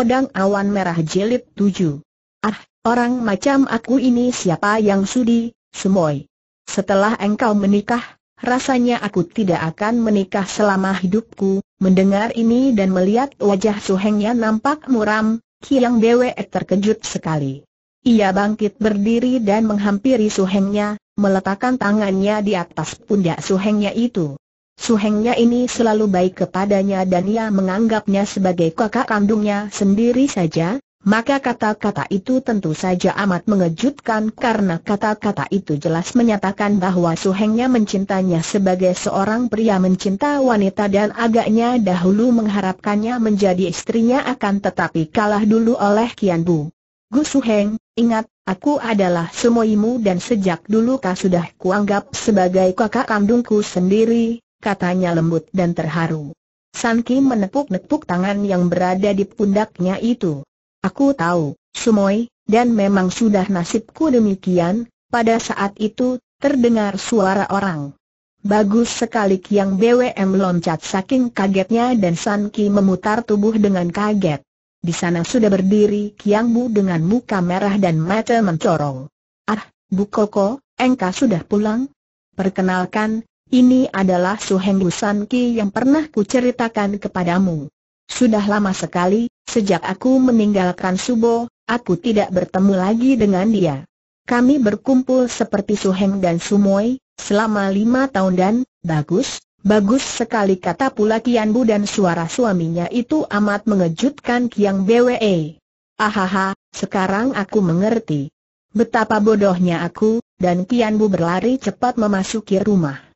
Pedang Awan Merah Jelit 7 Ah, orang macam aku ini siapa yang sudi, Sumoy? Setelah engkau menikah, rasanya aku tidak akan menikah selama hidupku. Mendengar ini dan melihat wajah Suhengnya nampak muram, Kiang Dewe terkejut sekali. Ia bangkit berdiri dan menghampiri Suhengnya, meletakkan tangannya di atas pundak Suhengnya itu. Suhengnya ini selalu baik kepadanya dan ia menganggapnya sebagai kakak kandungnya sendiri saja, maka kata-kata itu tentu saja amat mengejutkan karena kata-kata itu jelas menyatakan bahwa Suhengnya mencintanya sebagai seorang pria mencinta wanita dan agaknya dahulu mengharapkannya menjadi istrinya akan tetapi kalah dulu oleh Kian Bu. Gu Suheng, ingat, Aku adalah semuimu dan sejak dulu kau sudah kuanggap sebagai kakak kandungku sendiri, katanya lembut dan terharu. San Sanki menepuk-nepuk tangan yang berada di pundaknya itu. Aku tahu, Sumoy, dan memang sudah nasibku demikian, pada saat itu, terdengar suara orang. Bagus sekali Kiang BWM loncat saking kagetnya dan San Ki memutar tubuh dengan kaget. Di sana sudah berdiri Kiang Bu dengan muka merah dan mata mencorong. Ah, Bu Koko, engkau sudah pulang? Perkenalkan, ini adalah Suheng Ki yang pernah kuceritakan kepadamu. Sudah lama sekali, sejak aku meninggalkan Subo, aku tidak bertemu lagi dengan dia. Kami berkumpul seperti Suheng dan Sumoy, selama lima tahun dan, bagus, bagus sekali kata pula Kianbu dan suara suaminya itu amat mengejutkan Kiang Bwe. Ahaha, sekarang aku mengerti. Betapa bodohnya aku, dan Kian berlari cepat memasuki rumah.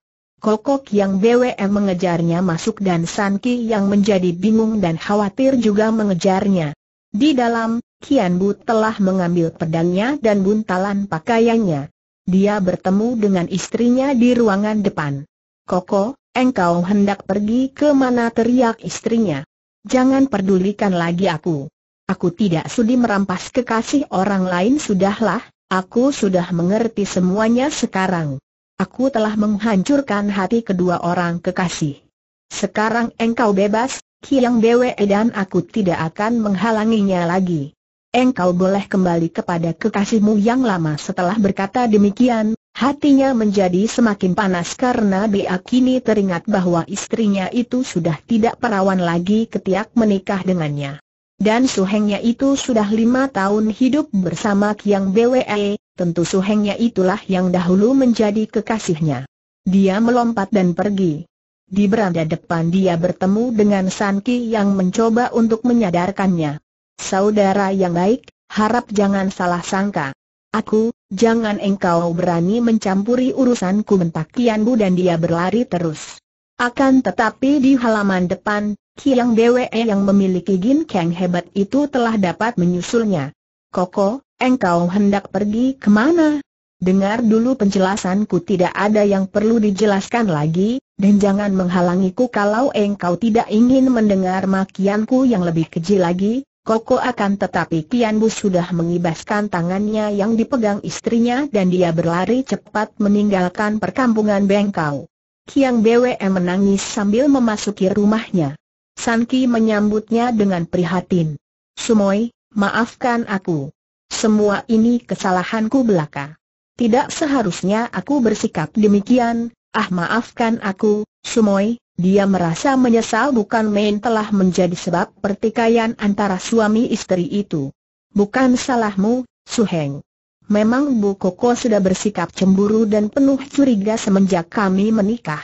Kokok yang BWM mengejarnya masuk dan Sanki yang menjadi bingung dan khawatir juga mengejarnya. Di dalam, Kian Bu telah mengambil pedangnya dan buntalan pakaiannya. Dia bertemu dengan istrinya di ruangan depan. Koko, engkau hendak pergi ke mana teriak istrinya. Jangan pedulikan lagi aku. Aku tidak sudi merampas kekasih orang lain sudahlah, aku sudah mengerti semuanya sekarang. Aku telah menghancurkan hati kedua orang kekasih. Sekarang engkau bebas, Kiang Bwe dan aku tidak akan menghalanginya lagi. Engkau boleh kembali kepada kekasihmu yang lama setelah berkata demikian, hatinya menjadi semakin panas karena dia kini teringat bahwa istrinya itu sudah tidak perawan lagi ketiak menikah dengannya. Dan suhengnya itu sudah lima tahun hidup bersama Kiang Bwe, tentu suhengnya itulah yang dahulu menjadi kekasihnya. Dia melompat dan pergi. Di beranda depan dia bertemu dengan Sanki yang mencoba untuk menyadarkannya. Saudara yang baik, harap jangan salah sangka. Aku, jangan engkau berani mencampuri urusanku mentak Kian Bu dan dia berlari terus. Akan tetapi di halaman depan, Kiang Bwe yang memiliki Gin Kang hebat itu telah dapat menyusulnya. Koko, engkau hendak pergi kemana? Dengar dulu penjelasanku tidak ada yang perlu dijelaskan lagi, dan jangan menghalangiku kalau engkau tidak ingin mendengar makianku yang lebih keji lagi, Koko akan tetapi Kian Bu sudah mengibaskan tangannya yang dipegang istrinya dan dia berlari cepat meninggalkan perkampungan Bengkau. Kian Bwe menangis sambil memasuki rumahnya. Sanki menyambutnya dengan prihatin. Sumoi. Maafkan aku. Semua ini kesalahanku belaka. Tidak seharusnya aku bersikap demikian, ah maafkan aku, Sumoy, dia merasa menyesal bukan main telah menjadi sebab pertikaian antara suami istri itu. Bukan salahmu, Su-heng. Memang Bu Koko sudah bersikap cemburu dan penuh curiga semenjak kami menikah.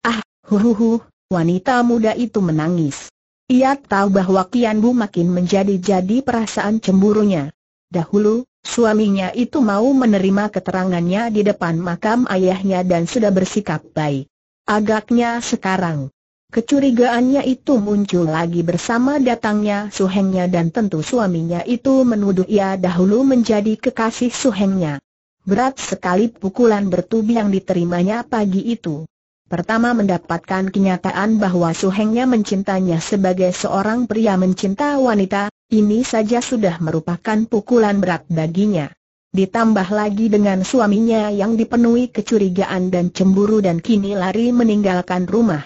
Ah, hu hu hu. wanita muda itu menangis. Ia tahu bahwa Kian Bu makin menjadi-jadi perasaan cemburunya. Dahulu, suaminya itu mau menerima keterangannya di depan makam ayahnya dan sudah bersikap baik. Agaknya sekarang, kecurigaannya itu muncul lagi bersama datangnya suhengnya dan tentu suaminya itu menuduh ia dahulu menjadi kekasih suhengnya. Berat sekali pukulan bertubi yang diterimanya pagi itu. Pertama mendapatkan kenyataan bahwa suhengnya mencintanya sebagai seorang pria mencinta wanita, ini saja sudah merupakan pukulan berat baginya. Ditambah lagi dengan suaminya yang dipenuhi kecurigaan dan cemburu dan kini lari meninggalkan rumah.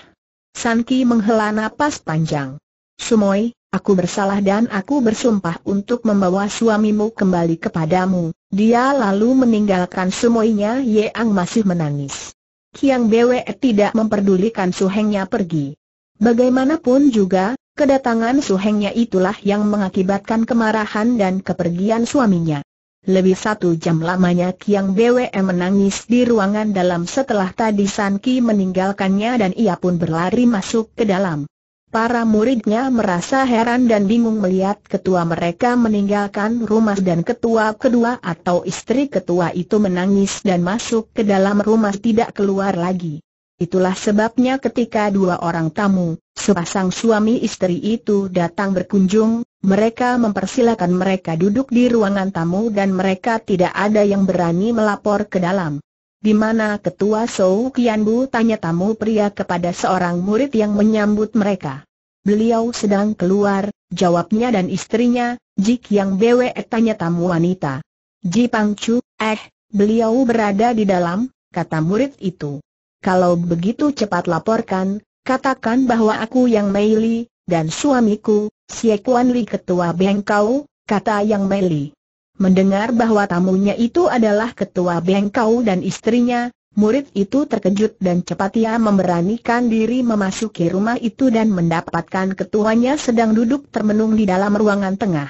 Sanki menghela napas panjang. Sumoi, aku bersalah dan aku bersumpah untuk membawa suamimu kembali kepadamu. Dia lalu meninggalkan Sumoinya Yeang masih menangis. Kiang Bwe tidak memperdulikan suhengnya pergi. Bagaimanapun juga, kedatangan suhengnya itulah yang mengakibatkan kemarahan dan kepergian suaminya. Lebih satu jam lamanya Kiang Bwe menangis di ruangan dalam setelah tadi San Ki meninggalkannya dan ia pun berlari masuk ke dalam. Para muridnya merasa heran dan bingung melihat ketua mereka meninggalkan rumah dan ketua kedua atau istri ketua itu menangis dan masuk ke dalam rumah tidak keluar lagi. Itulah sebabnya ketika dua orang tamu, sepasang suami istri itu datang berkunjung, mereka mempersilakan mereka duduk di ruangan tamu dan mereka tidak ada yang berani melapor ke dalam. Di mana ketua Sou Kianbu tanya tamu pria kepada seorang murid yang menyambut mereka. Beliau sedang keluar, jawabnya dan istrinya, Jik yang BWE tanya tamu wanita. Ji Pangcu, eh, beliau berada di dalam, kata murid itu. Kalau begitu cepat laporkan, katakan bahwa aku yang Meili, dan suamiku, Xie Kuan Li ketua Bengkau, kata yang Meili. Mendengar bahwa tamunya itu adalah ketua bengkau dan istrinya, murid itu terkejut dan cepat ia memberanikan diri memasuki rumah itu dan mendapatkan ketuanya sedang duduk termenung di dalam ruangan tengah.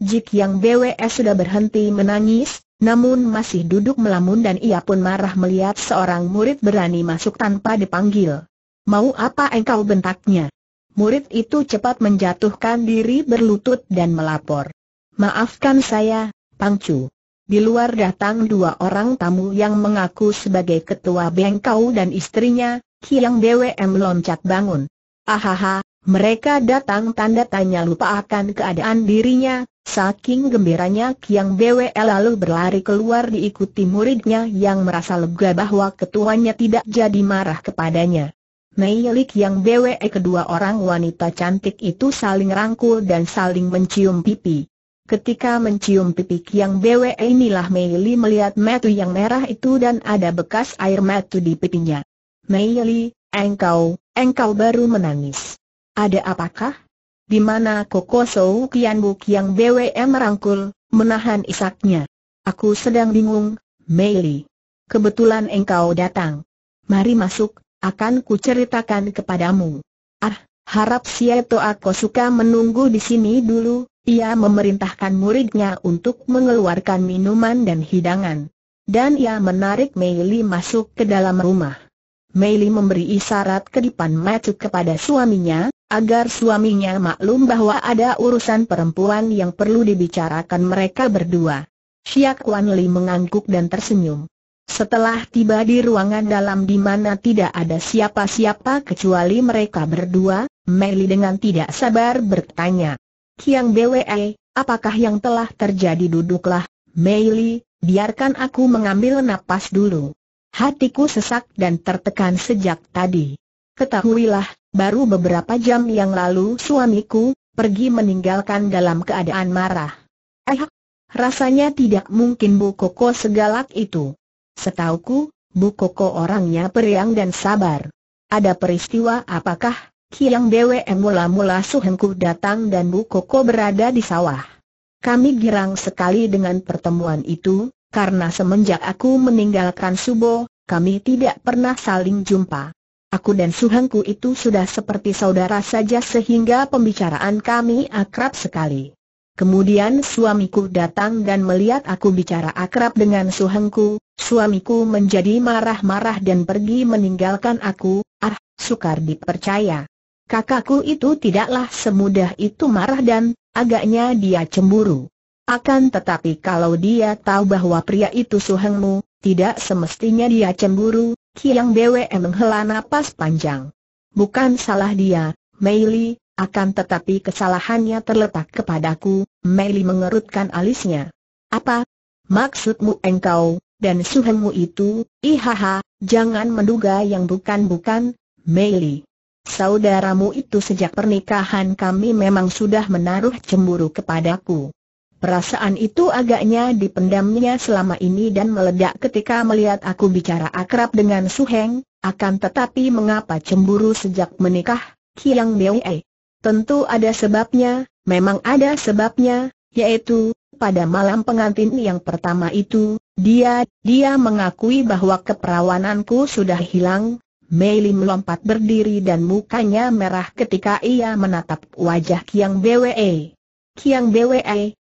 Jik yang BWS sudah berhenti menangis, namun masih duduk melamun dan ia pun marah melihat seorang murid berani masuk tanpa dipanggil. Mau apa engkau bentaknya? Murid itu cepat menjatuhkan diri berlutut dan melapor. Maafkan saya, Pangcu. Di luar datang dua orang tamu yang mengaku sebagai ketua Bengkau dan istrinya, Kiang BWM loncat bangun. Ahaha, mereka datang tanda tanya lupa akan keadaan dirinya, saking gembiranya Kiang BWL lalu berlari keluar diikuti muridnya yang merasa lega bahwa ketuanya tidak jadi marah kepadanya. Meilik yang BWE kedua orang wanita cantik itu saling rangkul dan saling mencium pipi. Ketika mencium pipi yang Bwe inilah Mei Li melihat metu yang merah itu dan ada bekas air metu di pipinya. Mei Li, engkau, engkau baru menangis. Ada apakah? Di mana Koko Sou Kian Buk yang Bwe merangkul, menahan isaknya. Aku sedang bingung, Mei Li. Kebetulan engkau datang. Mari masuk, akan kuceritakan kepadamu. Ah, Harap Sieto aku suka menunggu di sini dulu, ia memerintahkan muridnya untuk mengeluarkan minuman dan hidangan. Dan ia menarik Meili masuk ke dalam rumah. Meili memberi isyarat depan maju kepada suaminya, agar suaminya maklum bahwa ada urusan perempuan yang perlu dibicarakan mereka berdua. Xiaquan Li mengangguk dan tersenyum. Setelah tiba di ruangan dalam di mana tidak ada siapa-siapa kecuali mereka berdua, Meli dengan tidak sabar bertanya. Kiang Bwe, apakah yang telah terjadi duduklah, Meli, biarkan aku mengambil napas dulu. Hatiku sesak dan tertekan sejak tadi. Ketahuilah, baru beberapa jam yang lalu suamiku, pergi meninggalkan dalam keadaan marah. Eh, rasanya tidak mungkin Bu Koko segalak itu. Setauku, Bu Koko orangnya periang dan sabar. Ada peristiwa apakah? Kiang BWM mula-mula Suhengku datang dan Bu Koko berada di sawah. Kami girang sekali dengan pertemuan itu, karena semenjak aku meninggalkan Subo, kami tidak pernah saling jumpa. Aku dan Suhengku itu sudah seperti saudara saja sehingga pembicaraan kami akrab sekali. Kemudian suamiku datang dan melihat aku bicara akrab dengan suhengku, suamiku menjadi marah-marah dan pergi meninggalkan aku, ah, sukar dipercaya. Kakakku itu tidaklah semudah itu marah dan, agaknya dia cemburu. Akan tetapi kalau dia tahu bahwa pria itu suhengmu, tidak semestinya dia cemburu, Kiang BWM menghela napas panjang. Bukan salah dia, Meili, akan tetapi kesalahannya terletak kepadaku, Melly mengerutkan alisnya. Apa? Maksudmu engkau, dan suhengmu itu, ihaha, jangan menduga yang bukan-bukan, Melly. Saudaramu itu sejak pernikahan kami memang sudah menaruh cemburu kepadaku. Perasaan itu agaknya dipendamnya selama ini dan meledak ketika melihat aku bicara akrab dengan suheng. akan tetapi mengapa cemburu sejak menikah, Kiang ei? Tentu ada sebabnya, memang ada sebabnya, yaitu, pada malam pengantin yang pertama itu, dia, dia mengakui bahwa keperawananku sudah hilang, Mei Lim lompat berdiri dan mukanya merah ketika ia menatap wajah Kiang Bwe. Kiang Bwe,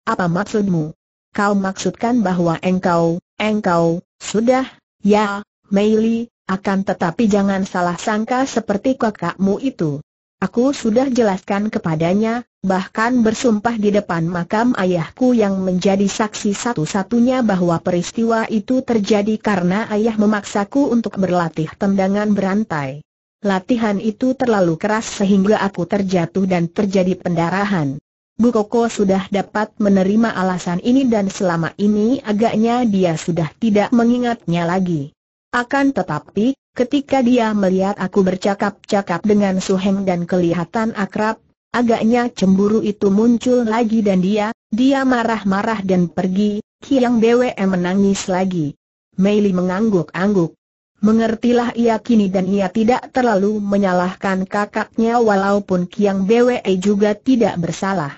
apa maksudmu? Kau maksudkan bahwa engkau, engkau, sudah, ya, Mei Li, akan tetapi jangan salah sangka seperti kakakmu itu. Aku sudah jelaskan kepadanya, bahkan bersumpah di depan makam ayahku yang menjadi saksi satu-satunya bahwa peristiwa itu terjadi karena ayah memaksaku untuk berlatih tendangan berantai. Latihan itu terlalu keras sehingga aku terjatuh dan terjadi pendarahan. Bu Koko sudah dapat menerima alasan ini dan selama ini agaknya dia sudah tidak mengingatnya lagi. Akan tetapi, ketika dia melihat aku bercakap-cakap dengan Suheng dan kelihatan akrab, agaknya cemburu itu muncul lagi dan dia, dia marah-marah dan pergi, Kiang Bwe menangis lagi. Meili mengangguk-angguk. Mengertilah ia kini dan ia tidak terlalu menyalahkan kakaknya walaupun Kiang Bwe juga tidak bersalah.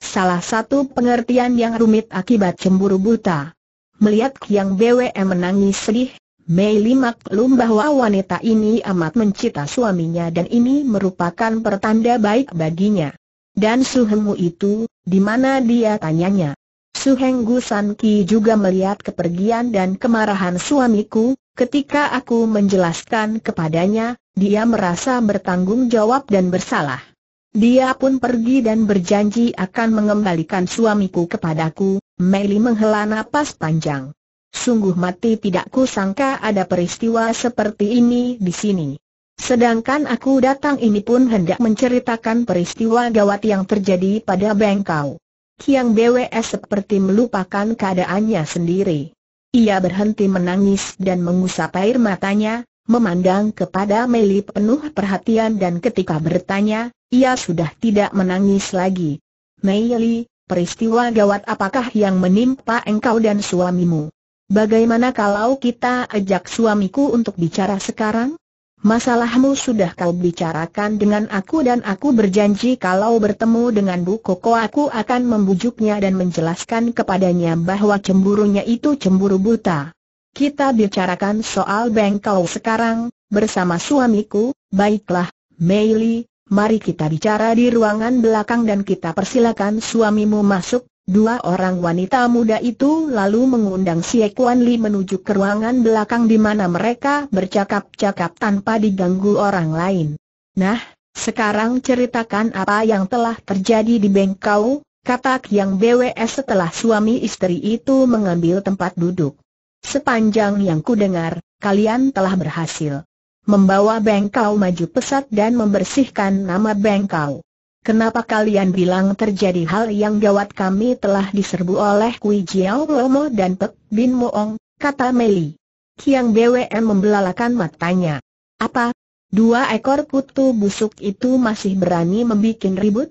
Salah satu pengertian yang rumit akibat cemburu buta. Melihat Kiang Bwe menangis sedih, Mei Li maklum bahwa wanita ini amat mencita suaminya dan ini merupakan pertanda baik baginya. Dan Suhemu itu, di mana dia tanyanya? Suheng Gusan Ki juga melihat kepergian dan kemarahan suamiku, ketika aku menjelaskan kepadanya, dia merasa bertanggung jawab dan bersalah. Dia pun pergi dan berjanji akan mengembalikan suamiku kepadaku, Mei Li menghela napas panjang. Sungguh mati tidak ku sangka ada peristiwa seperti ini di sini. Sedangkan aku datang ini pun hendak menceritakan peristiwa gawat yang terjadi pada Bengkau. Kiang BWS seperti melupakan keadaannya sendiri. Ia berhenti menangis dan mengusap air matanya, memandang kepada Meli penuh perhatian dan ketika bertanya, ia sudah tidak menangis lagi. Meli, peristiwa gawat apakah yang menimpa engkau dan suamimu? Bagaimana kalau kita ajak suamiku untuk bicara sekarang? Masalahmu sudah kau bicarakan dengan aku dan aku berjanji kalau bertemu dengan Bu Koko aku akan membujuknya dan menjelaskan kepadanya bahwa cemburunya itu cemburu buta. Kita bicarakan soal Bengkau sekarang, bersama suamiku, baiklah, Meili, mari kita bicara di ruangan belakang dan kita persilakan suamimu masuk, Dua orang wanita muda itu lalu mengundang Xie Kuan Li menuju ke ruangan belakang di mana mereka bercakap-cakap tanpa diganggu orang lain. Nah, sekarang ceritakan apa yang telah terjadi di bengkau, kata Yang BWS setelah suami istri itu mengambil tempat duduk. Sepanjang yang ku dengar, kalian telah berhasil membawa bengkau maju pesat dan membersihkan nama bengkau. Kenapa kalian bilang terjadi hal yang gawat kami telah diserbu oleh Kui Jiao Lomo dan Pek Bin Moong, kata Meli. Kiang BWM membelalakan matanya. Apa? Dua ekor kutu busuk itu masih berani membuat ribut?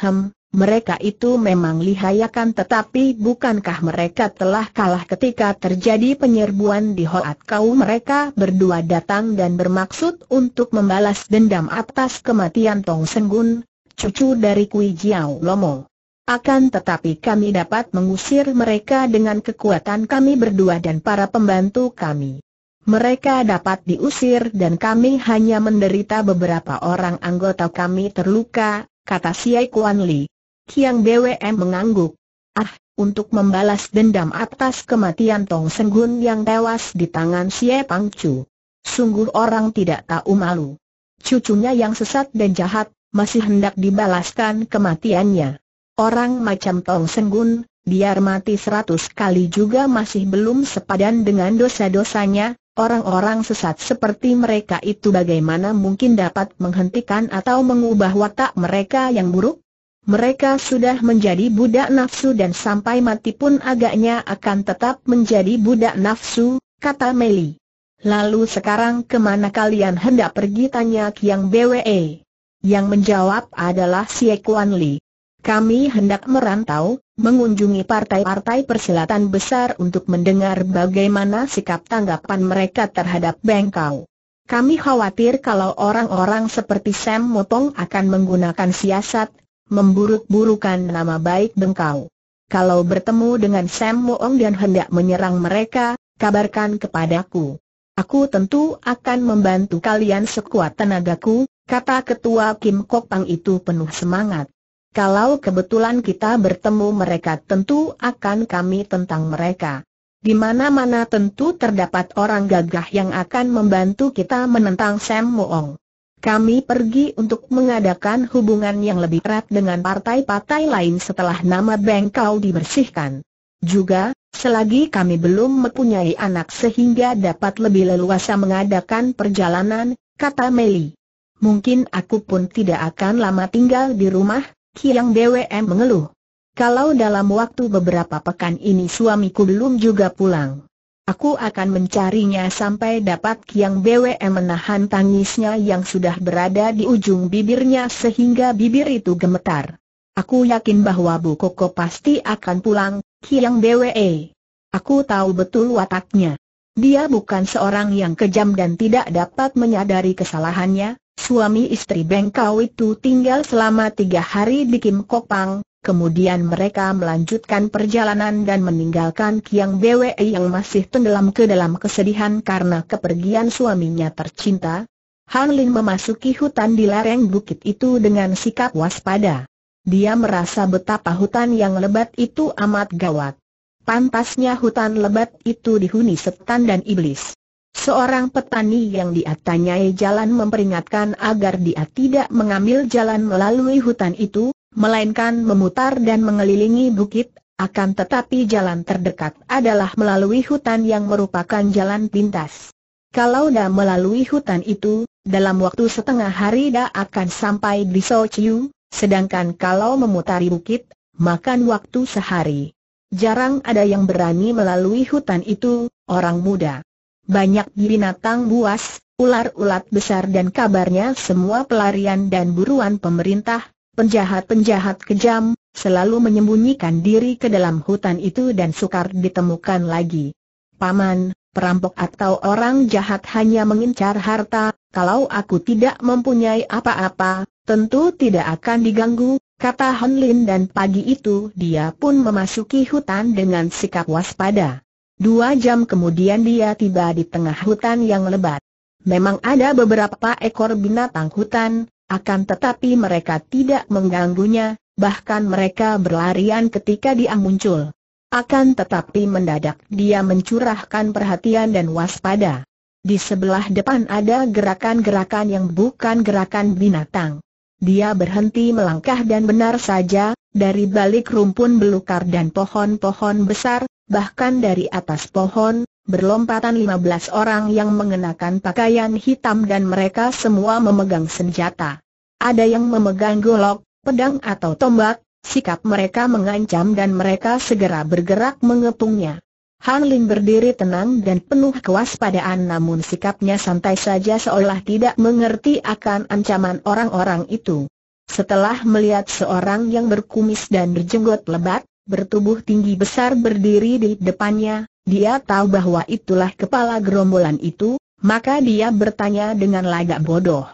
Hem, mereka itu memang lihayakan tetapi bukankah mereka telah kalah ketika terjadi penyerbuan di Hoat Kau mereka berdua datang dan bermaksud untuk membalas dendam atas kematian Tong Senggun, cucu dari Kui Jiao Lomo. Akan tetapi kami dapat mengusir mereka dengan kekuatan kami berdua dan para pembantu kami. Mereka dapat diusir dan kami hanya menderita beberapa orang anggota kami terluka, kata Siai Kuan Li. Kiang BWM mengangguk. Ah, untuk membalas dendam atas kematian Tong Senggun yang tewas di tangan Siai Pangcu. Sungguh orang tidak tahu malu. Cucunya yang sesat dan jahat masih hendak dibalaskan kematiannya. Orang macam Tong Senggun, biar mati seratus kali juga masih belum sepadan dengan dosa-dosanya, orang-orang sesat seperti mereka itu bagaimana mungkin dapat menghentikan atau mengubah watak mereka yang buruk? Mereka sudah menjadi budak nafsu dan sampai mati pun agaknya akan tetap menjadi budak nafsu, kata Meli. Lalu sekarang kemana kalian hendak pergi tanya Kiang BWE? Yang menjawab adalah Sie Kuan Li. Kami hendak merantau, mengunjungi partai-partai persilatan besar untuk mendengar bagaimana sikap tanggapan mereka terhadap Bengkau. Kami khawatir kalau orang-orang seperti Sam Motong akan menggunakan siasat, memburuk-burukan nama baik Bengkau. Kalau bertemu dengan Sam Moong dan hendak menyerang mereka, kabarkan kepadaku. Aku tentu akan membantu kalian sekuat tenagaku, kata ketua Kim Kok Pang itu penuh semangat. Kalau kebetulan kita bertemu mereka tentu akan kami tentang mereka. Di mana-mana tentu terdapat orang gagah yang akan membantu kita menentang Sam Moong. Kami pergi untuk mengadakan hubungan yang lebih erat dengan partai-partai lain setelah nama Bengkau dibersihkan. Juga, selagi kami belum mempunyai anak sehingga dapat lebih leluasa mengadakan perjalanan, kata Meli mungkin aku pun tidak akan lama tinggal di rumah, Kiang BWM mengeluh. Kalau dalam waktu beberapa pekan ini suamiku belum juga pulang. Aku akan mencarinya sampai dapat Kiang BWM menahan tangisnya yang sudah berada di ujung bibirnya sehingga bibir itu gemetar. Aku yakin bahwa Bu Koko pasti akan pulang, Kiang BWE. Aku tahu betul wataknya. Dia bukan seorang yang kejam dan tidak dapat menyadari kesalahannya, Suami istri Bengkau itu tinggal selama tiga hari di Kim Kopang, kemudian mereka melanjutkan perjalanan dan meninggalkan Kiang Bwe yang masih tenggelam ke dalam kesedihan karena kepergian suaminya tercinta. Han Lin memasuki hutan di lereng bukit itu dengan sikap waspada. Dia merasa betapa hutan yang lebat itu amat gawat. Pantasnya hutan lebat itu dihuni setan dan iblis. Seorang petani yang diatanyai jalan memperingatkan agar dia tidak mengambil jalan melalui hutan itu, melainkan memutar dan mengelilingi bukit, akan tetapi jalan terdekat adalah melalui hutan yang merupakan jalan pintas. Kalau dah melalui hutan itu, dalam waktu setengah hari dah akan sampai di Sochiu, sedangkan kalau memutari bukit, makan waktu sehari. Jarang ada yang berani melalui hutan itu, orang muda banyak binatang buas, ular-ulat besar dan kabarnya semua pelarian dan buruan pemerintah, penjahat-penjahat kejam, selalu menyembunyikan diri ke dalam hutan itu dan sukar ditemukan lagi. Paman, perampok atau orang jahat hanya mengincar harta, kalau aku tidak mempunyai apa-apa, tentu tidak akan diganggu, kata Hon Lin dan pagi itu dia pun memasuki hutan dengan sikap waspada. Dua jam kemudian dia tiba di tengah hutan yang lebat. Memang ada beberapa ekor binatang hutan, akan tetapi mereka tidak mengganggunya, bahkan mereka berlarian ketika dia muncul. Akan tetapi mendadak dia mencurahkan perhatian dan waspada. Di sebelah depan ada gerakan-gerakan yang bukan gerakan binatang. Dia berhenti melangkah dan benar saja, dari balik rumpun belukar dan pohon-pohon besar, bahkan dari atas pohon, berlompatan 15 orang yang mengenakan pakaian hitam dan mereka semua memegang senjata. Ada yang memegang golok, pedang atau tombak, sikap mereka mengancam dan mereka segera bergerak mengepungnya. Han Lin berdiri tenang dan penuh kewaspadaan namun sikapnya santai saja seolah tidak mengerti akan ancaman orang-orang itu. Setelah melihat seorang yang berkumis dan berjenggot lebat, bertubuh tinggi besar berdiri di depannya, dia tahu bahwa itulah kepala gerombolan itu, maka dia bertanya dengan lagak bodoh.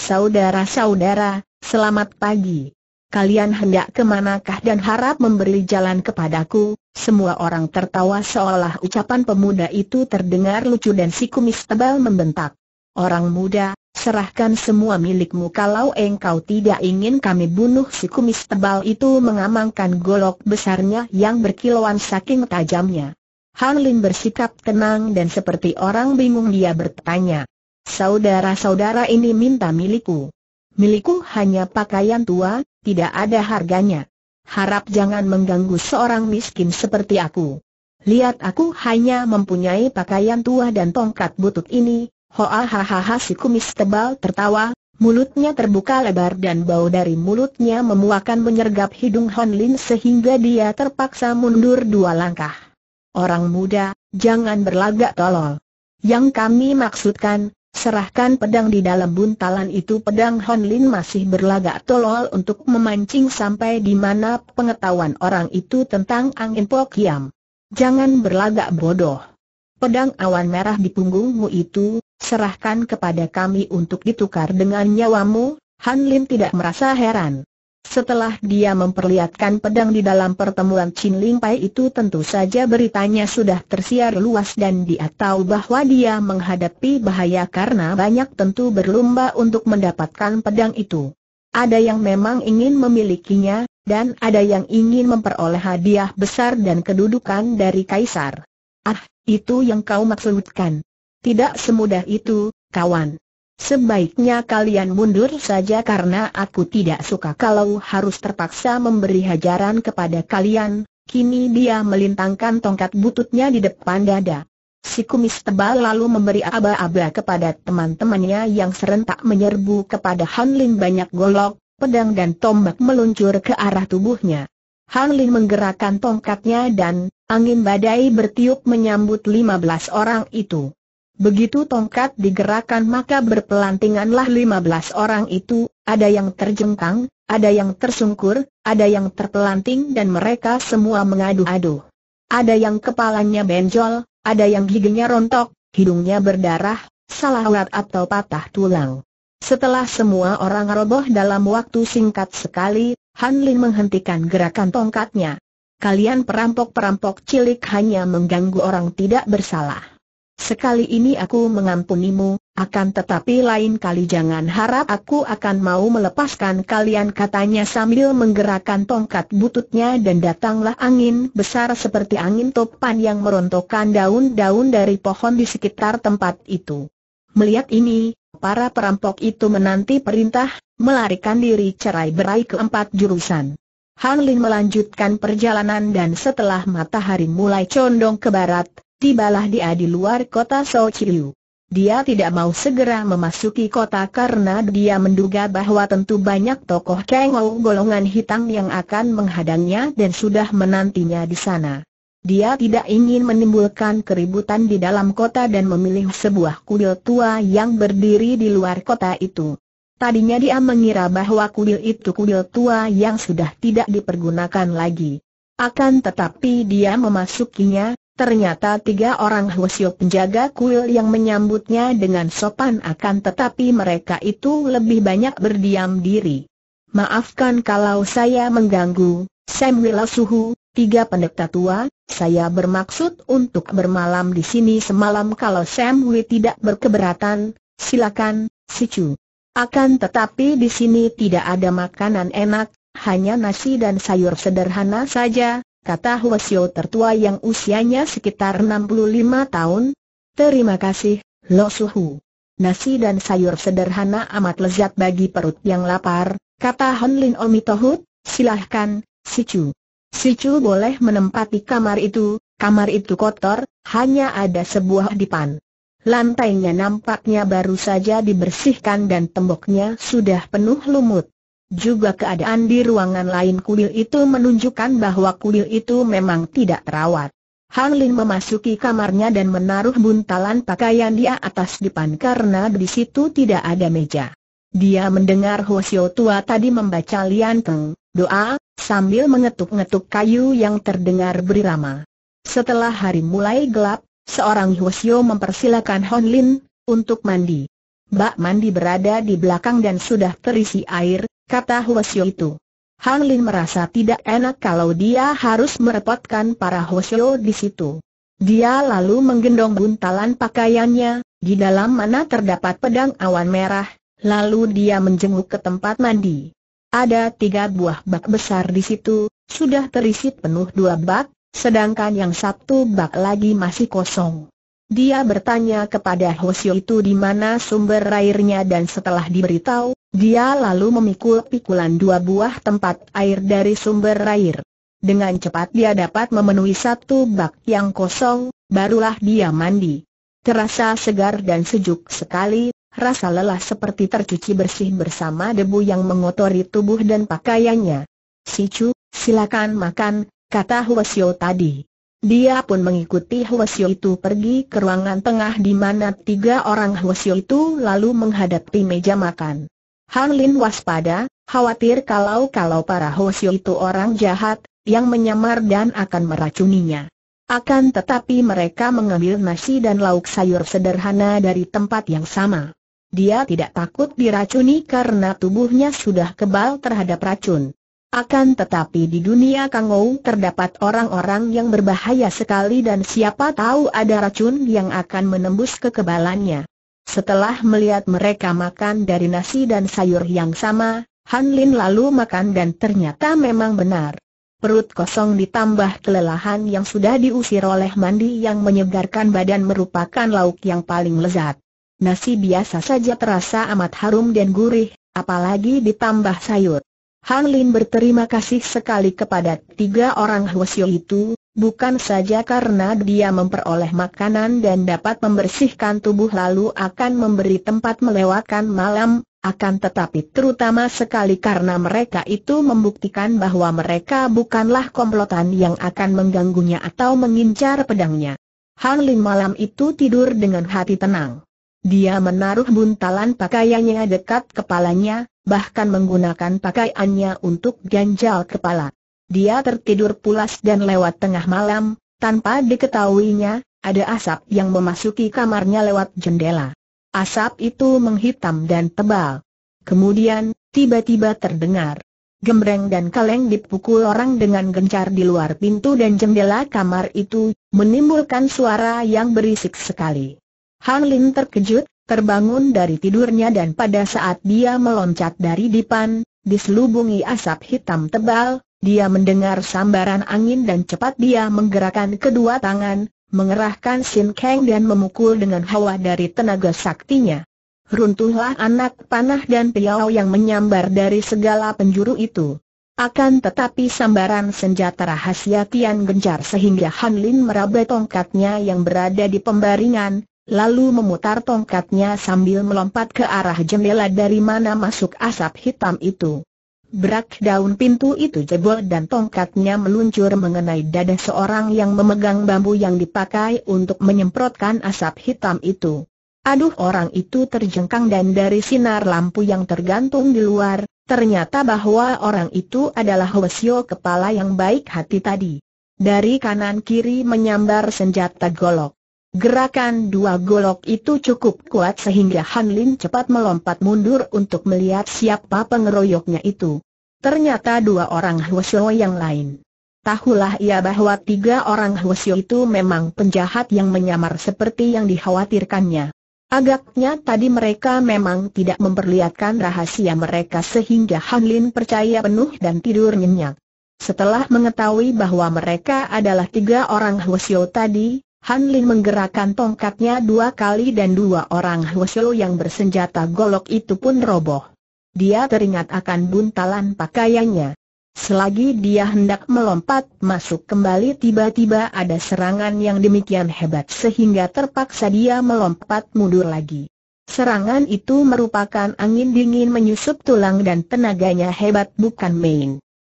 Saudara-saudara, selamat pagi. Kalian hendak kemanakah dan harap memberi jalan kepadaku? Semua orang tertawa seolah ucapan pemuda itu terdengar lucu dan si kumis tebal membentak. Orang muda, serahkan semua milikmu kalau engkau tidak ingin kami bunuh si kumis tebal itu mengamankan golok besarnya yang berkilauan saking tajamnya. Han Lin bersikap tenang dan seperti orang bingung dia bertanya. Saudara-saudara ini minta milikku. Milikku hanya pakaian tua, tidak ada harganya. Harap jangan mengganggu seorang miskin seperti aku. Lihat aku hanya mempunyai pakaian tua dan tongkat butut ini, Hoa ah, hahaha si kumis tebal tertawa, mulutnya terbuka lebar dan bau dari mulutnya memuakan menyergap hidung Hon Lin sehingga dia terpaksa mundur dua langkah. Orang muda, jangan berlagak tolol. Yang kami maksudkan, serahkan pedang di dalam buntalan itu pedang Hon Lin masih berlagak tolol untuk memancing sampai di mana pengetahuan orang itu tentang angin pokiam. Jangan berlagak bodoh. Pedang awan merah di punggungmu itu, serahkan kepada kami untuk ditukar dengan nyawamu, Han Lin tidak merasa heran. Setelah dia memperlihatkan pedang di dalam pertemuan Chin Ling Pai itu tentu saja beritanya sudah tersiar luas dan dia tahu bahwa dia menghadapi bahaya karena banyak tentu berlomba untuk mendapatkan pedang itu. Ada yang memang ingin memilikinya, dan ada yang ingin memperoleh hadiah besar dan kedudukan dari kaisar. Ah, itu yang kau maksudkan. Tidak semudah itu, kawan. Sebaiknya kalian mundur saja karena aku tidak suka kalau harus terpaksa memberi hajaran kepada kalian. Kini dia melintangkan tongkat bututnya di depan dada. Si kumis tebal lalu memberi aba-aba kepada teman-temannya yang serentak menyerbu kepada Han Lin banyak golok, pedang dan tombak meluncur ke arah tubuhnya. Han Lin menggerakkan tongkatnya dan angin badai bertiup menyambut lima belas orang itu. Begitu tongkat digerakkan maka berpelantinganlah 15 orang itu, ada yang terjengkang, ada yang tersungkur, ada yang terpelanting dan mereka semua mengadu-adu. Ada yang kepalanya benjol, ada yang giginya rontok, hidungnya berdarah, salah urat atau patah tulang. Setelah semua orang roboh dalam waktu singkat sekali, Han Lin menghentikan gerakan tongkatnya. Kalian perampok-perampok cilik hanya mengganggu orang tidak bersalah. Sekali ini aku mengampunimu, akan tetapi lain kali jangan harap aku akan mau melepaskan kalian katanya sambil menggerakkan tongkat bututnya dan datanglah angin besar seperti angin topan yang merontokkan daun-daun dari pohon di sekitar tempat itu. Melihat ini, para perampok itu menanti perintah, melarikan diri cerai berai ke empat jurusan. Han Lin melanjutkan perjalanan dan setelah matahari mulai condong ke barat, tibalah dia di luar kota Sochiu. Dia tidak mau segera memasuki kota karena dia menduga bahwa tentu banyak tokoh Kengou golongan hitam yang akan menghadangnya dan sudah menantinya di sana. Dia tidak ingin menimbulkan keributan di dalam kota dan memilih sebuah kuil tua yang berdiri di luar kota itu. Tadinya dia mengira bahwa kuil itu kuil tua yang sudah tidak dipergunakan lagi. Akan tetapi dia memasukinya, Ternyata tiga orang Hwasyo penjaga kuil yang menyambutnya dengan sopan akan tetapi mereka itu lebih banyak berdiam diri. Maafkan kalau saya mengganggu, Sam Wilasuhu, tiga pendeta tua, saya bermaksud untuk bermalam di sini semalam kalau Sam tidak berkeberatan, silakan, Sicu. Akan tetapi di sini tidak ada makanan enak, hanya nasi dan sayur sederhana saja, kata Huasio tertua yang usianya sekitar 65 tahun. Terima kasih, Lo Suhu. Nasi dan sayur sederhana amat lezat bagi perut yang lapar, kata hanlin Omitohut, silahkan, Sicu. Sicu boleh menempati kamar itu, kamar itu kotor, hanya ada sebuah dipan. Lantainya nampaknya baru saja dibersihkan dan temboknya sudah penuh lumut. Juga keadaan di ruangan lain kuil itu menunjukkan bahwa kuil itu memang tidak terawat. Han Lin memasuki kamarnya dan menaruh buntalan pakaian dia atas depan karena di situ tidak ada meja. Dia mendengar Hosio tua tadi membaca Lian teng, doa, sambil mengetuk-ngetuk kayu yang terdengar berirama. Setelah hari mulai gelap, seorang Hosio mempersilakan Hon Lin untuk mandi. Bak mandi berada di belakang dan sudah terisi air, kata Hwasyo itu. Han Lin merasa tidak enak kalau dia harus merepotkan para Hwasyo di situ. Dia lalu menggendong buntalan pakaiannya, di dalam mana terdapat pedang awan merah, lalu dia menjenguk ke tempat mandi. Ada tiga buah bak besar di situ, sudah terisi penuh dua bak, sedangkan yang satu bak lagi masih kosong. Dia bertanya kepada Hosio itu di mana sumber airnya dan setelah diberitahu, dia lalu memikul pikulan dua buah tempat air dari sumber air. Dengan cepat dia dapat memenuhi satu bak yang kosong, barulah dia mandi. Terasa segar dan sejuk sekali, rasa lelah seperti tercuci bersih bersama debu yang mengotori tubuh dan pakaiannya. Chu, silakan makan, kata Hoshio tadi. Dia pun mengikuti Huasio itu pergi ke ruangan tengah di mana tiga orang Huasio itu lalu menghadapi meja makan. Han Lin waspada, khawatir kalau-kalau para Huasio itu orang jahat, yang menyamar dan akan meracuninya. Akan tetapi mereka mengambil nasi dan lauk sayur sederhana dari tempat yang sama. Dia tidak takut diracuni karena tubuhnya sudah kebal terhadap racun. Akan tetapi di dunia Kangou terdapat orang-orang yang berbahaya sekali dan siapa tahu ada racun yang akan menembus kekebalannya. Setelah melihat mereka makan dari nasi dan sayur yang sama, Han Lin lalu makan dan ternyata memang benar. Perut kosong ditambah kelelahan yang sudah diusir oleh mandi yang menyegarkan badan merupakan lauk yang paling lezat. Nasi biasa saja terasa amat harum dan gurih, apalagi ditambah sayur. Han Lin berterima kasih sekali kepada tiga orang Huosio itu, bukan saja karena dia memperoleh makanan dan dapat membersihkan tubuh lalu akan memberi tempat melewatkan malam, akan tetapi terutama sekali karena mereka itu membuktikan bahwa mereka bukanlah komplotan yang akan mengganggunya atau mengincar pedangnya. Han Lin malam itu tidur dengan hati tenang. Dia menaruh buntalan pakaiannya dekat kepalanya, bahkan menggunakan pakaiannya untuk ganjal kepala. Dia tertidur pulas dan lewat tengah malam, tanpa diketahuinya, ada asap yang memasuki kamarnya lewat jendela. Asap itu menghitam dan tebal. Kemudian, tiba-tiba terdengar gembreng dan kaleng dipukul orang dengan gencar di luar pintu dan jendela kamar itu, menimbulkan suara yang berisik sekali. Han Lin terkejut, terbangun dari tidurnya dan pada saat dia meloncat dari dipan, diselubungi asap hitam tebal, dia mendengar sambaran angin dan cepat dia menggerakkan kedua tangan, mengerahkan Sin Kang dan memukul dengan hawa dari tenaga saktinya. Runtuhlah anak panah dan piau yang menyambar dari segala penjuru itu. Akan tetapi sambaran senjata rahasia Tian gencar sehingga Han Lin meraba tongkatnya yang berada di pembaringan, lalu memutar tongkatnya sambil melompat ke arah jendela dari mana masuk asap hitam itu. Berak daun pintu itu jebol dan tongkatnya meluncur mengenai dada seorang yang memegang bambu yang dipakai untuk menyemprotkan asap hitam itu. Aduh orang itu terjengkang dan dari sinar lampu yang tergantung di luar, ternyata bahwa orang itu adalah Wesio kepala yang baik hati tadi. Dari kanan kiri menyambar senjata golok. Gerakan dua golok itu cukup kuat sehingga Han Lin cepat melompat mundur untuk melihat siapa pengeroyoknya itu. Ternyata dua orang Hwasyo yang lain. Tahulah ia bahwa tiga orang Hwasyo itu memang penjahat yang menyamar seperti yang dikhawatirkannya. Agaknya tadi mereka memang tidak memperlihatkan rahasia mereka sehingga Han Lin percaya penuh dan tidur nyenyak. Setelah mengetahui bahwa mereka adalah tiga orang Hwasyo tadi, Han Lin menggerakkan tongkatnya dua kali dan dua orang Hwasyo yang bersenjata golok itu pun roboh. Dia teringat akan buntalan pakaiannya. Selagi dia hendak melompat masuk kembali tiba-tiba ada serangan yang demikian hebat sehingga terpaksa dia melompat mundur lagi. Serangan itu merupakan angin dingin menyusup tulang dan tenaganya hebat bukan main.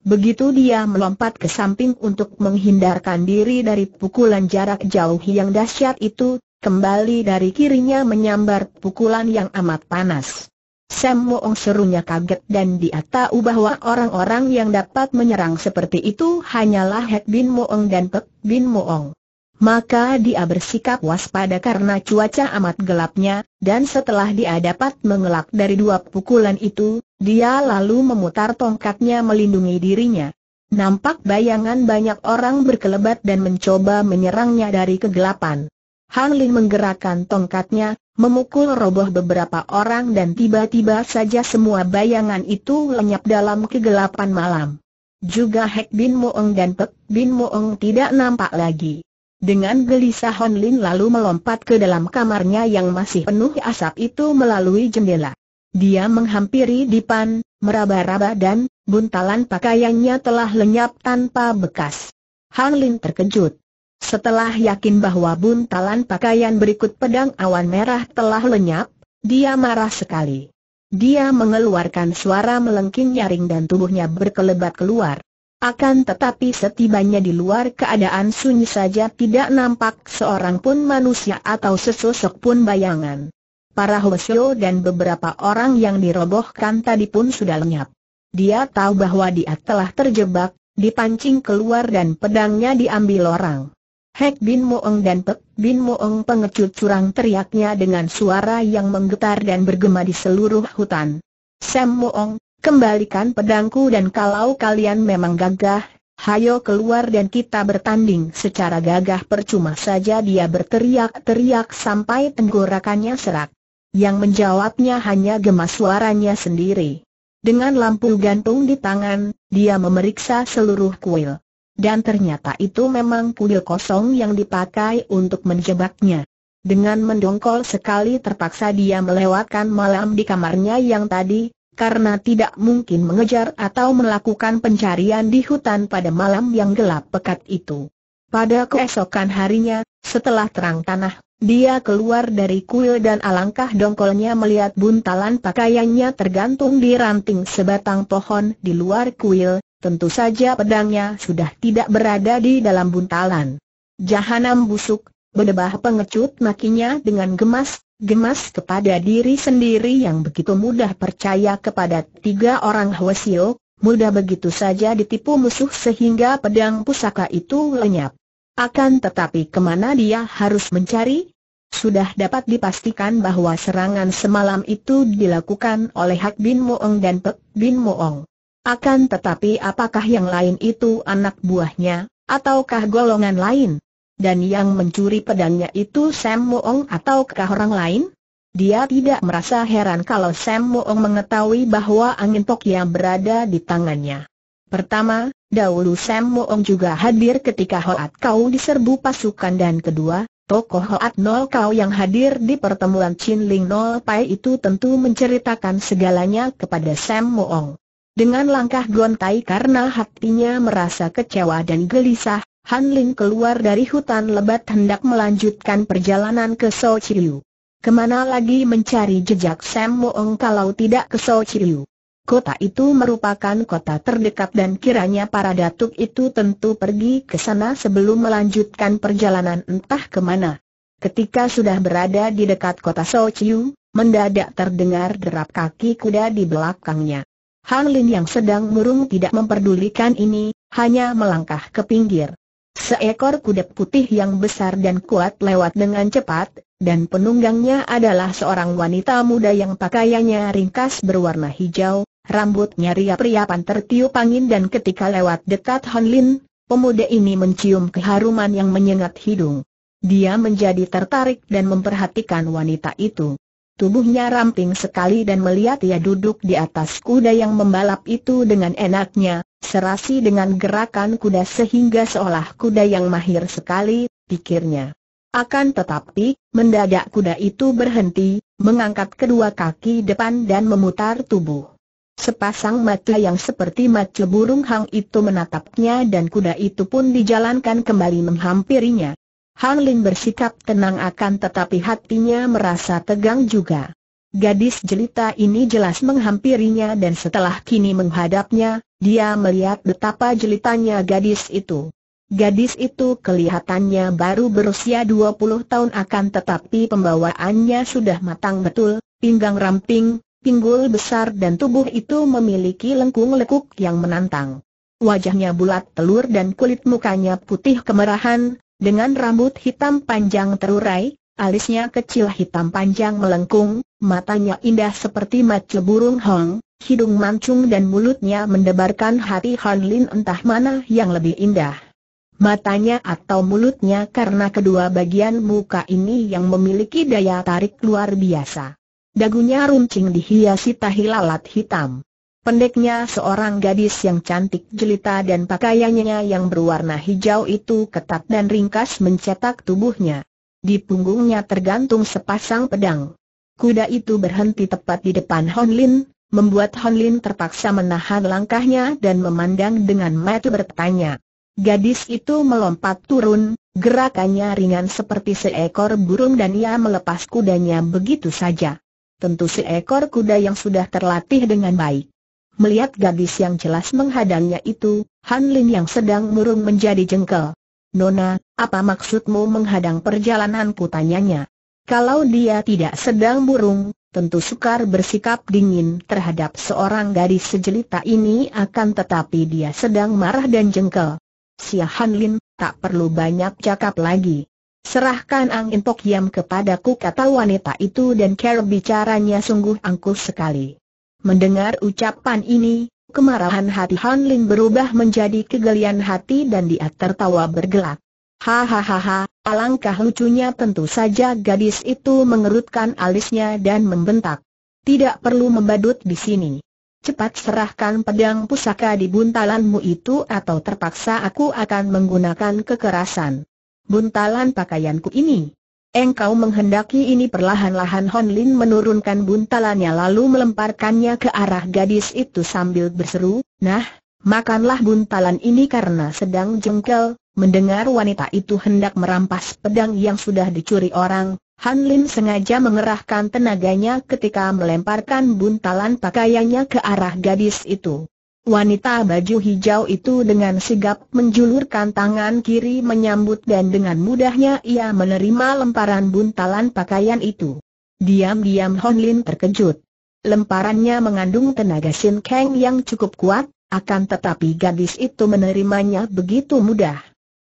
Begitu dia melompat ke samping untuk menghindarkan diri dari pukulan jarak jauh yang dahsyat itu, kembali dari kirinya menyambar pukulan yang amat panas. Sam Moong serunya kaget dan dia tahu bahwa orang-orang yang dapat menyerang seperti itu hanyalah Hek Bin Moong dan Pek Bin Moong maka dia bersikap waspada karena cuaca amat gelapnya, dan setelah dia dapat mengelak dari dua pukulan itu, dia lalu memutar tongkatnya melindungi dirinya. Nampak bayangan banyak orang berkelebat dan mencoba menyerangnya dari kegelapan. Han Lin menggerakkan tongkatnya, memukul roboh beberapa orang dan tiba-tiba saja semua bayangan itu lenyap dalam kegelapan malam. Juga Hek Bin Moong dan Pek Bin Moong tidak nampak lagi. Dengan gelisah Hon Lin lalu melompat ke dalam kamarnya yang masih penuh asap itu melalui jendela. Dia menghampiri Dipan, meraba-raba dan, buntalan pakaiannya telah lenyap tanpa bekas. Hon Lin terkejut. Setelah yakin bahwa buntalan pakaian berikut pedang awan merah telah lenyap, dia marah sekali. Dia mengeluarkan suara melengking nyaring dan tubuhnya berkelebat keluar. Akan tetapi setibanya di luar keadaan sunyi saja tidak nampak seorang pun manusia atau sesosok pun bayangan. Para Hwasyo dan beberapa orang yang dirobohkan tadi pun sudah lenyap. Dia tahu bahwa dia telah terjebak, dipancing keluar dan pedangnya diambil orang. Hek Bin Moeng dan Pek Bin Moeng pengecut curang teriaknya dengan suara yang menggetar dan bergema di seluruh hutan. Sam Moeng, Kembalikan pedangku dan kalau kalian memang gagah, hayo keluar dan kita bertanding secara gagah percuma saja dia berteriak-teriak sampai tenggorakannya serak. Yang menjawabnya hanya gemas suaranya sendiri. Dengan lampu gantung di tangan, dia memeriksa seluruh kuil. Dan ternyata itu memang kuil kosong yang dipakai untuk menjebaknya. Dengan mendongkol sekali terpaksa dia melewatkan malam di kamarnya yang tadi, karena tidak mungkin mengejar atau melakukan pencarian di hutan pada malam yang gelap pekat itu. Pada keesokan harinya, setelah terang tanah, dia keluar dari kuil dan alangkah dongkolnya melihat buntalan pakaiannya tergantung di ranting sebatang pohon di luar kuil, tentu saja pedangnya sudah tidak berada di dalam buntalan. Jahanam busuk, bedebah pengecut makinya dengan gemas, gemas kepada diri sendiri yang begitu mudah percaya kepada tiga orang Hwasio, mudah begitu saja ditipu musuh sehingga pedang pusaka itu lenyap. Akan tetapi kemana dia harus mencari? Sudah dapat dipastikan bahwa serangan semalam itu dilakukan oleh Hak Bin Moong dan Pek Bin Moong. Akan tetapi apakah yang lain itu anak buahnya, ataukah golongan lain? Dan yang mencuri pedangnya itu Sam Moong ataukah orang lain? Dia tidak merasa heran kalau Sam Moong mengetahui bahwa angin tok yang berada di tangannya. Pertama, dahulu Sam Moong juga hadir ketika Hoat Kau diserbu pasukan dan kedua, tokoh Hoat Nol Kau yang hadir di pertemuan Chin Ling Nol Pai itu tentu menceritakan segalanya kepada Sam Moong. Dengan langkah gontai karena hatinya merasa kecewa dan gelisah, Han Ling keluar dari hutan lebat hendak melanjutkan perjalanan ke So Chiu. Kemana lagi mencari jejak Sam Moong kalau tidak ke So Chiu? Kota itu merupakan kota terdekat dan kiranya para datuk itu tentu pergi ke sana sebelum melanjutkan perjalanan entah kemana. Ketika sudah berada di dekat kota Chiu, mendadak terdengar derap kaki kuda di belakangnya. Han Lin yang sedang murung tidak memperdulikan ini, hanya melangkah ke pinggir. Seekor kuda putih yang besar dan kuat lewat dengan cepat, dan penunggangnya adalah seorang wanita muda yang pakaiannya ringkas berwarna hijau, rambutnya riap-riapan tertiup angin dan ketika lewat dekat Han Lin, pemuda ini mencium keharuman yang menyengat hidung. Dia menjadi tertarik dan memperhatikan wanita itu. Tubuhnya ramping sekali dan melihat ia duduk di atas kuda yang membalap itu dengan enaknya, serasi dengan gerakan kuda sehingga seolah kuda yang mahir sekali, pikirnya. Akan tetapi, mendadak kuda itu berhenti, mengangkat kedua kaki depan dan memutar tubuh. Sepasang mata yang seperti mata burung hang itu menatapnya dan kuda itu pun dijalankan kembali menghampirinya. Hang Lin bersikap tenang akan tetapi hatinya merasa tegang juga. Gadis jelita ini jelas menghampirinya dan setelah kini menghadapnya, dia melihat betapa jelitanya gadis itu. Gadis itu kelihatannya baru berusia 20 tahun akan tetapi pembawaannya sudah matang betul, pinggang ramping, pinggul besar dan tubuh itu memiliki lengkung lekuk yang menantang. Wajahnya bulat telur dan kulit mukanya putih kemerahan, dengan rambut hitam panjang terurai, alisnya kecil hitam panjang melengkung, matanya indah seperti mata burung hong, hidung mancung dan mulutnya mendebarkan hati Han Lin entah mana yang lebih indah. Matanya atau mulutnya karena kedua bagian muka ini yang memiliki daya tarik luar biasa. Dagunya runcing dihiasi tahi lalat hitam. Pendeknya seorang gadis yang cantik jelita dan pakaiannya yang berwarna hijau itu ketat dan ringkas mencetak tubuhnya. Di punggungnya tergantung sepasang pedang. Kuda itu berhenti tepat di depan Hon Lin, membuat Hon Lin terpaksa menahan langkahnya dan memandang dengan mata bertanya. Gadis itu melompat turun, gerakannya ringan seperti seekor burung dan ia melepas kudanya begitu saja. Tentu seekor kuda yang sudah terlatih dengan baik. Melihat gadis yang jelas menghadangnya itu, Han Lin yang sedang murung menjadi jengkel. Nona, apa maksudmu menghadang perjalananku tanyanya? Kalau dia tidak sedang burung, tentu sukar bersikap dingin terhadap seorang gadis sejelita ini akan tetapi dia sedang marah dan jengkel. Sia Han Lin, tak perlu banyak cakap lagi. Serahkan angin In kepadaku kata wanita itu dan cara bicaranya sungguh angkuh sekali. Mendengar ucapan ini, Kemarahan hati Han Lin berubah menjadi kegelian hati dan dia tertawa bergelak. Hahaha, alangkah lucunya tentu saja gadis itu mengerutkan alisnya dan membentak. Tidak perlu membadut di sini. Cepat serahkan pedang pusaka di buntalanmu itu atau terpaksa aku akan menggunakan kekerasan. Buntalan pakaianku ini. Engkau menghendaki ini perlahan-lahan Hon Lin menurunkan buntalannya lalu melemparkannya ke arah gadis itu sambil berseru, Nah, makanlah buntalan ini karena sedang jengkel, mendengar wanita itu hendak merampas pedang yang sudah dicuri orang, Han Lin sengaja mengerahkan tenaganya ketika melemparkan buntalan pakaiannya ke arah gadis itu. Wanita baju hijau itu dengan sigap menjulurkan tangan kiri menyambut dan dengan mudahnya ia menerima lemparan buntalan pakaian itu. Diam-diam Hon Lin terkejut. Lemparannya mengandung tenaga Shin Kang yang cukup kuat, akan tetapi gadis itu menerimanya begitu mudah.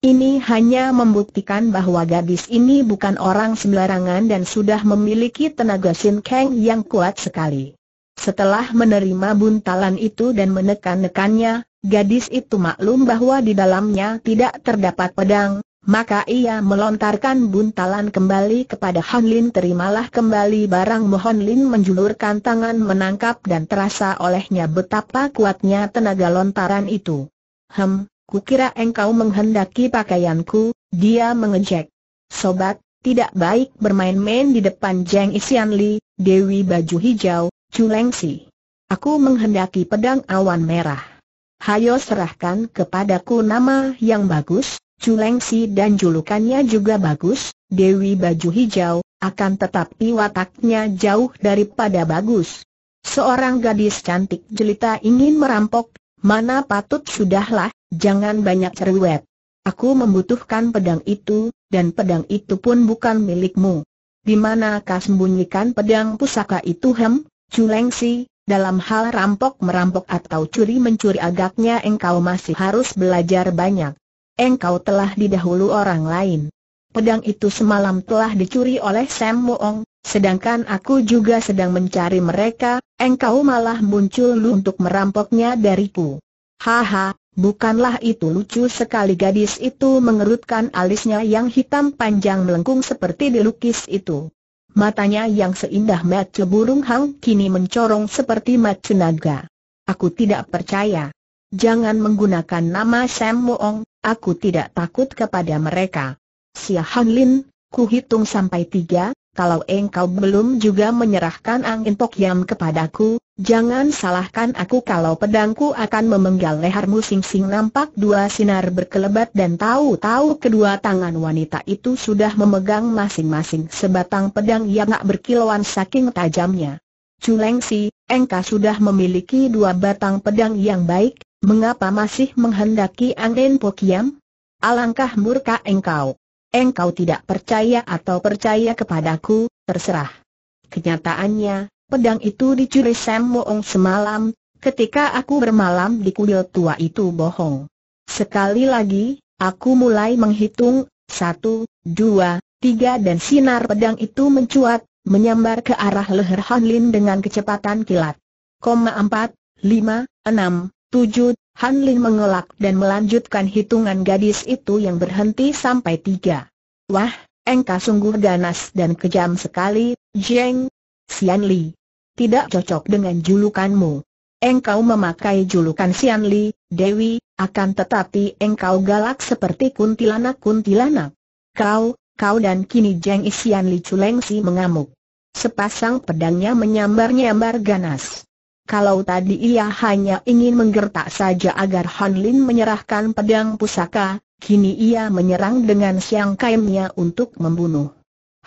Ini hanya membuktikan bahwa gadis ini bukan orang sembarangan dan sudah memiliki tenaga Shin Kang yang kuat sekali. Setelah menerima buntalan itu dan menekan-nekannya, gadis itu maklum bahwa di dalamnya tidak terdapat pedang, maka ia melontarkan buntalan kembali kepada Han Lin terimalah kembali barang Mohon Lin menjulurkan tangan menangkap dan terasa olehnya betapa kuatnya tenaga lontaran itu. Hem, kukira engkau menghendaki pakaianku, dia mengejek. Sobat, tidak baik bermain-main di depan Jeng Isian Li, Dewi Baju Hijau, Culengsi. Aku menghendaki pedang awan merah. Hayo serahkan kepadaku nama yang bagus, Culengsi dan julukannya juga bagus, Dewi Baju Hijau, akan tetapi wataknya jauh daripada bagus. Seorang gadis cantik jelita ingin merampok, mana patut sudahlah, jangan banyak cerewet. Aku membutuhkan pedang itu, dan pedang itu pun bukan milikmu. Di manakah sembunyikan pedang pusaka itu hem? Culengsi, dalam hal rampok-merampok atau curi-mencuri agaknya engkau masih harus belajar banyak. Engkau telah didahulu orang lain. Pedang itu semalam telah dicuri oleh Sam Moong, sedangkan aku juga sedang mencari mereka, engkau malah muncul lu untuk merampoknya dariku. Haha, bukanlah itu lucu sekali gadis itu mengerutkan alisnya yang hitam panjang melengkung seperti dilukis itu matanya yang seindah mata burung hang kini mencorong seperti mata naga. Aku tidak percaya. Jangan menggunakan nama Sam Moong, aku tidak takut kepada mereka. Sia Han Lin, ku hitung sampai tiga, kalau engkau belum juga menyerahkan angin Tok Yam kepadaku, Jangan salahkan aku kalau pedangku akan memenggal lehermu Sing Sing nampak dua sinar berkelebat dan tahu-tahu kedua tangan wanita itu sudah memegang masing-masing sebatang pedang yang tak berkilauan saking tajamnya. Culeng Si, engkau sudah memiliki dua batang pedang yang baik, mengapa masih menghendaki Angin Pokiam? Alangkah murka engkau. Engkau tidak percaya atau percaya kepadaku, terserah. Kenyataannya, Pedang itu dicuri Sam Moong semalam, ketika aku bermalam di kuil tua itu bohong. Sekali lagi, aku mulai menghitung, satu, dua, tiga dan sinar pedang itu mencuat, menyambar ke arah leher Han Lin dengan kecepatan kilat. Koma empat, lima, enam, tujuh, Han Lin mengelak dan melanjutkan hitungan gadis itu yang berhenti sampai tiga. Wah, engkau sungguh ganas dan kejam sekali, Jeng. Xian Li tidak cocok dengan julukanmu. Engkau memakai julukan Sian Li, Dewi, akan tetapi engkau galak seperti kuntilanak-kuntilanak. Kau, kau dan kini Jeng Isian Li Chulengsi mengamuk. Sepasang pedangnya menyambar-nyambar ganas. Kalau tadi ia hanya ingin menggertak saja agar Han Lin menyerahkan pedang pusaka, kini ia menyerang dengan siang kaimnya untuk membunuh.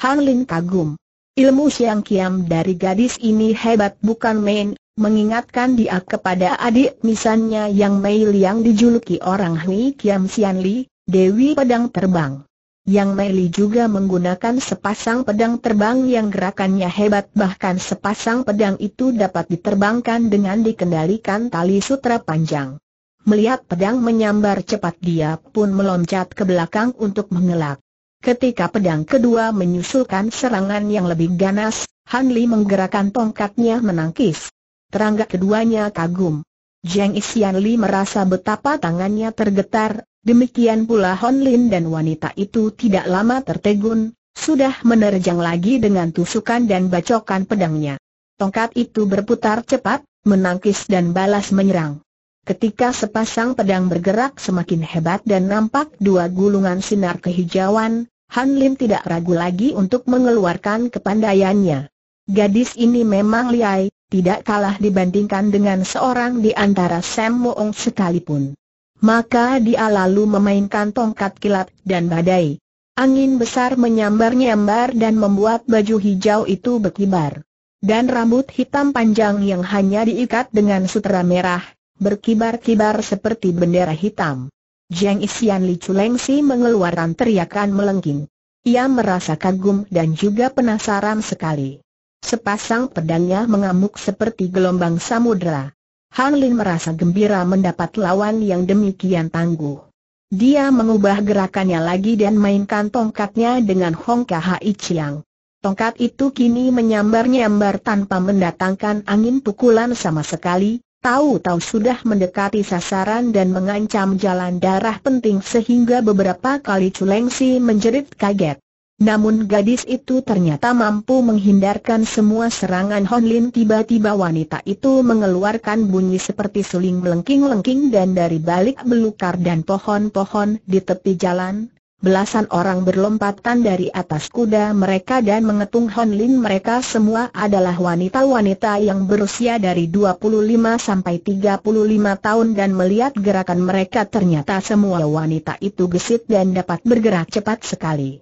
Han Lin kagum. Ilmu Siang Kiam dari gadis ini hebat bukan main, mengingatkan dia kepada adik misalnya yang Mei Liang dijuluki orang Hui Kiam Sian Li, Dewi Pedang Terbang. Yang Mei Li juga menggunakan sepasang pedang terbang yang gerakannya hebat bahkan sepasang pedang itu dapat diterbangkan dengan dikendalikan tali sutra panjang. Melihat pedang menyambar cepat dia pun meloncat ke belakang untuk mengelak. Ketika pedang kedua menyusulkan serangan yang lebih ganas, Han Li menggerakkan tongkatnya menangkis. Terangga keduanya kagum. Jiang Xian Li merasa betapa tangannya tergetar, demikian pula Hon Lin dan wanita itu tidak lama tertegun, sudah menerjang lagi dengan tusukan dan bacokan pedangnya. Tongkat itu berputar cepat, menangkis dan balas menyerang. Ketika sepasang pedang bergerak semakin hebat dan nampak dua gulungan sinar kehijauan, Han Lim tidak ragu lagi untuk mengeluarkan kepandaiannya. Gadis ini memang liai, tidak kalah dibandingkan dengan seorang di antara Sam Moong sekalipun. Maka dia lalu memainkan tongkat kilat dan badai. Angin besar menyambar-nyambar dan membuat baju hijau itu berkibar. Dan rambut hitam panjang yang hanya diikat dengan sutra merah, berkibar-kibar seperti bendera hitam. Jiang Isian Li Chulengsi mengeluarkan teriakan melengking. Ia merasa kagum dan juga penasaran sekali. Sepasang pedangnya mengamuk seperti gelombang samudera. Han Lin merasa gembira mendapat lawan yang demikian tangguh. Dia mengubah gerakannya lagi dan mainkan tongkatnya dengan Hong Hai Chiang. Tongkat itu kini menyambar-nyambar tanpa mendatangkan angin pukulan sama sekali, Tahu-tahu sudah mendekati sasaran dan mengancam jalan darah penting sehingga beberapa kali Culengsi menjerit kaget. Namun gadis itu ternyata mampu menghindarkan semua serangan Honlin tiba-tiba wanita itu mengeluarkan bunyi seperti suling melengking-lengking dan dari balik belukar dan pohon-pohon di tepi jalan, Belasan orang berlompatan dari atas kuda mereka dan mengetung Lin. mereka semua adalah wanita-wanita yang berusia dari 25 sampai 35 tahun dan melihat gerakan mereka ternyata semua wanita itu gesit dan dapat bergerak cepat sekali.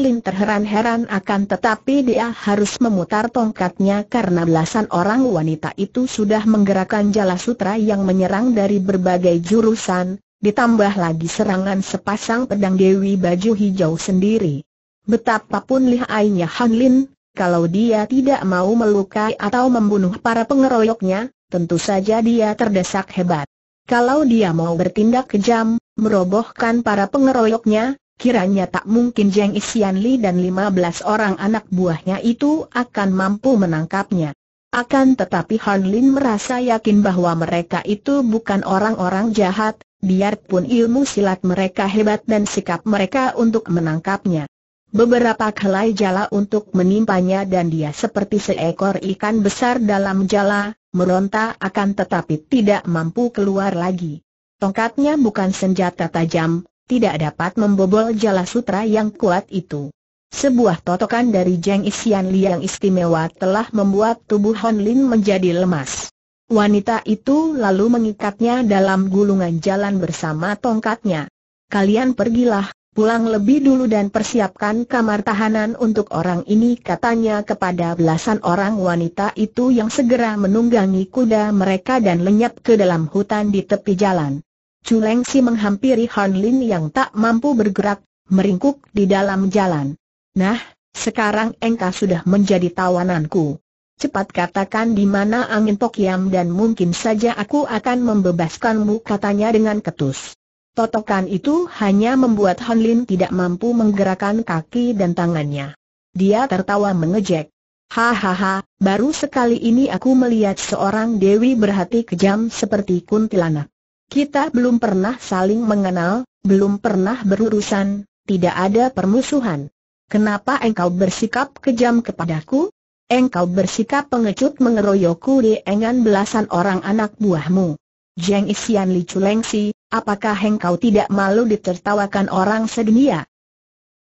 Lin terheran-heran akan tetapi dia harus memutar tongkatnya karena belasan orang wanita itu sudah menggerakkan jala sutra yang menyerang dari berbagai jurusan, Ditambah lagi serangan sepasang pedang Dewi Baju Hijau sendiri. Betapapun lihainya Han Lin, kalau dia tidak mau melukai atau membunuh para pengeroyoknya, tentu saja dia terdesak hebat. Kalau dia mau bertindak kejam, merobohkan para pengeroyoknya, kiranya tak mungkin Jeng Isian Li dan 15 orang anak buahnya itu akan mampu menangkapnya. Akan tetapi Han Lin merasa yakin bahwa mereka itu bukan orang-orang jahat, biarpun ilmu silat mereka hebat dan sikap mereka untuk menangkapnya. Beberapa helai jala untuk menimpanya dan dia seperti seekor ikan besar dalam jala, meronta akan tetapi tidak mampu keluar lagi. Tongkatnya bukan senjata tajam, tidak dapat membobol jala sutra yang kuat itu. Sebuah totokan dari Jeng Isian Liang istimewa telah membuat tubuh Hon Lin menjadi lemas. Wanita itu lalu mengikatnya dalam gulungan jalan bersama tongkatnya. Kalian pergilah, pulang lebih dulu dan persiapkan kamar tahanan untuk orang ini katanya kepada belasan orang wanita itu yang segera menunggangi kuda mereka dan lenyap ke dalam hutan di tepi jalan. Culengsi menghampiri Han Lin yang tak mampu bergerak, meringkuk di dalam jalan. Nah, sekarang engkau sudah menjadi tawananku. Cepat katakan di mana angin Tokiam dan mungkin saja aku akan membebaskanmu katanya dengan ketus. Totokan itu hanya membuat Han Lin tidak mampu menggerakkan kaki dan tangannya. Dia tertawa mengejek. Hahaha, baru sekali ini aku melihat seorang dewi berhati kejam seperti kuntilanak. Kita belum pernah saling mengenal, belum pernah berurusan, tidak ada permusuhan. Kenapa engkau bersikap kejam kepadaku? engkau bersikap pengecut mengeroyokku di engan belasan orang anak buahmu. Jeng Isian Li Chulengsi, apakah engkau tidak malu ditertawakan orang sedunia?